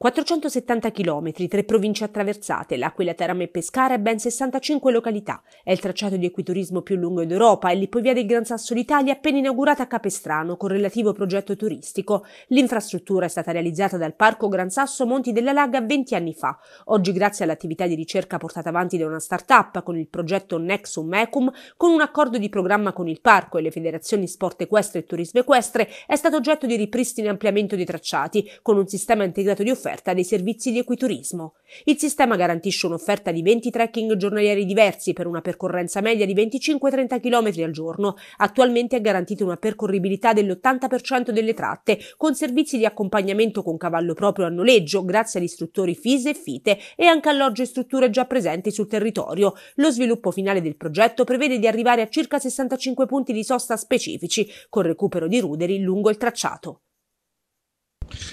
470 km, tre province attraversate, l'Aquila, Terame e Pescara e ben 65 località. È il tracciato di equiturismo più lungo d'Europa e l'ipovia del Gran Sasso d'Italia appena inaugurata a Capestrano con relativo progetto turistico. L'infrastruttura è stata realizzata dal Parco Gran Sasso Monti della Laga 20 anni fa. Oggi grazie all'attività di ricerca portata avanti da una start-up con il progetto Nexum Ecum, con un accordo di programma con il parco e le federazioni sport equestre e turismo equestre, è stato oggetto di ripristino e ampliamento dei tracciati con un sistema integrato di offerta offerta dei servizi di equiturismo. Il sistema garantisce un'offerta di 20 trekking giornalieri diversi per una percorrenza media di 25-30 km al giorno. Attualmente è garantita una percorribilità dell'80% delle tratte, con servizi di accompagnamento con cavallo proprio a noleggio, grazie ad istruttori FISE e FITE e anche alloggio e strutture già presenti sul territorio. Lo sviluppo finale del progetto prevede di arrivare a circa 65 punti di sosta specifici, con recupero di ruderi lungo il tracciato.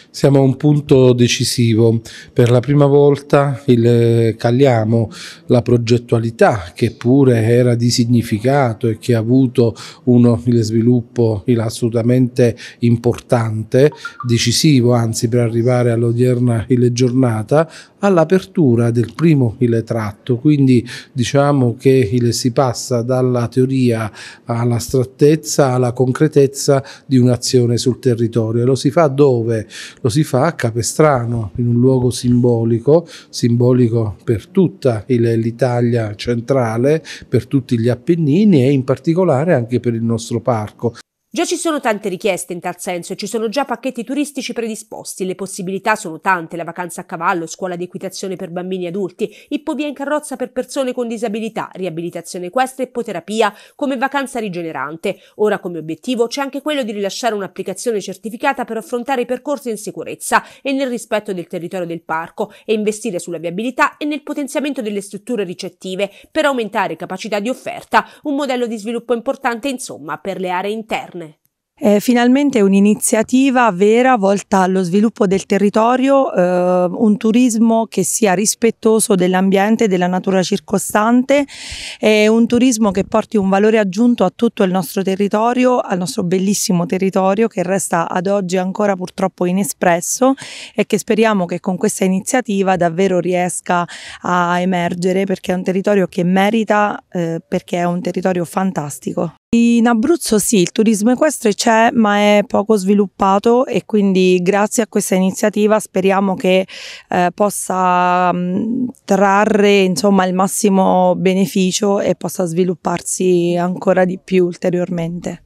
Siamo a un punto decisivo. Per la prima volta il eh, Cagliamo, la progettualità che pure era di significato e che ha avuto uno sviluppo assolutamente importante, decisivo anzi per arrivare all'odierna giornata, all'apertura del primo il tratto. Quindi diciamo che il, si passa dalla teoria alla strattezza, alla concretezza di un'azione sul territorio. E lo si fa dove? lo si fa a Capestrano, in un luogo simbolico, simbolico per tutta l'Italia centrale, per tutti gli Appennini e in particolare anche per il nostro parco. Già ci sono tante richieste in tal senso e ci sono già pacchetti turistici predisposti, le possibilità sono tante, la vacanza a cavallo, scuola di equitazione per bambini e adulti, ippovia in carrozza per persone con disabilità, riabilitazione equestre e ipoterapia come vacanza rigenerante. Ora come obiettivo c'è anche quello di rilasciare un'applicazione certificata per affrontare i percorsi in sicurezza e nel rispetto del territorio del parco e investire sulla viabilità e nel potenziamento delle strutture ricettive per aumentare capacità di offerta, un modello di sviluppo importante insomma per le aree interne. È finalmente un'iniziativa vera volta allo sviluppo del territorio, eh, un turismo che sia rispettoso dell'ambiente e della natura circostante, è un turismo che porti un valore aggiunto a tutto il nostro territorio, al nostro bellissimo territorio che resta ad oggi ancora purtroppo inespresso e che speriamo che con questa iniziativa davvero riesca a emergere perché è un territorio che merita, eh, perché è un territorio fantastico. In Abruzzo sì, il turismo equestre c'è c'è ma è poco sviluppato e quindi grazie a questa iniziativa speriamo che eh, possa mh, mm, trarre insomma il massimo beneficio e possa svilupparsi ancora di più ulteriormente.